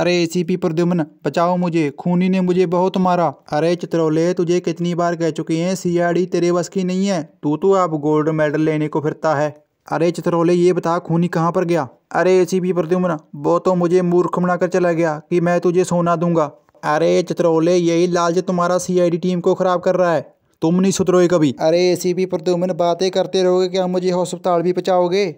अरे एसीपी प्रद्युमन बचाओ मुझे खूनी ने मुझे बहुत मारा अरे चित्रौले तुझे कितनी बार कह चुके हैं सीआईडी तेरे बस की नहीं है तू तो अब गोल्ड मेडल लेने को फिरता है अरे चित्रौले ये बता खूनी कहाँ पर गया अरे एसीपी प्रद्युमन वो तो मुझे मूर्ख बनाकर चला गया कि मैं तुझे सोना दूंगा अरे चित्रौले यही लालच तुम्हारा सी टीम को खराब कर रहा है तुम नहीं सुधरोगे कभी अरे एसीपी प्रद्युमन बातें करते रहोगे क्या मुझे हॉस्पिटल भी पहुँचाओगे